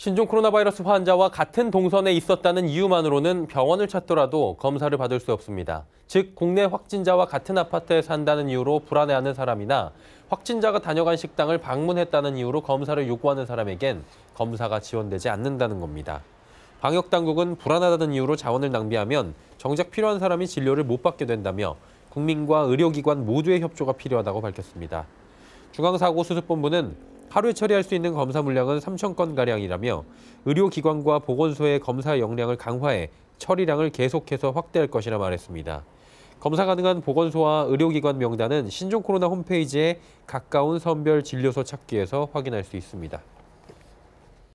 신종 코로나 바이러스 환자와 같은 동선에 있었다는 이유만으로는 병원을 찾더라도 검사를 받을 수 없습니다. 즉, 국내 확진자와 같은 아파트에 산다는 이유로 불안해하는 사람이나 확진자가 다녀간 식당을 방문했다는 이유로 검사를 요구하는 사람에겐 검사가 지원되지 않는다는 겁니다. 방역당국은 불안하다는 이유로 자원을 낭비하면 정작 필요한 사람이 진료를 못 받게 된다며 국민과 의료기관 모두의 협조가 필요하다고 밝혔습니다. 중앙사고수습본부는 하루에 처리할 수 있는 검사 물량은 3천 건가량이라며 의료기관과 보건소의 검사 역량을 강화해 처리량을 계속해서 확대할 것이라 말했습니다. 검사 가능한 보건소와 의료기관 명단은 신종 코로나 홈페이지에 가까운 선별 진료소 찾기에서 확인할 수 있습니다.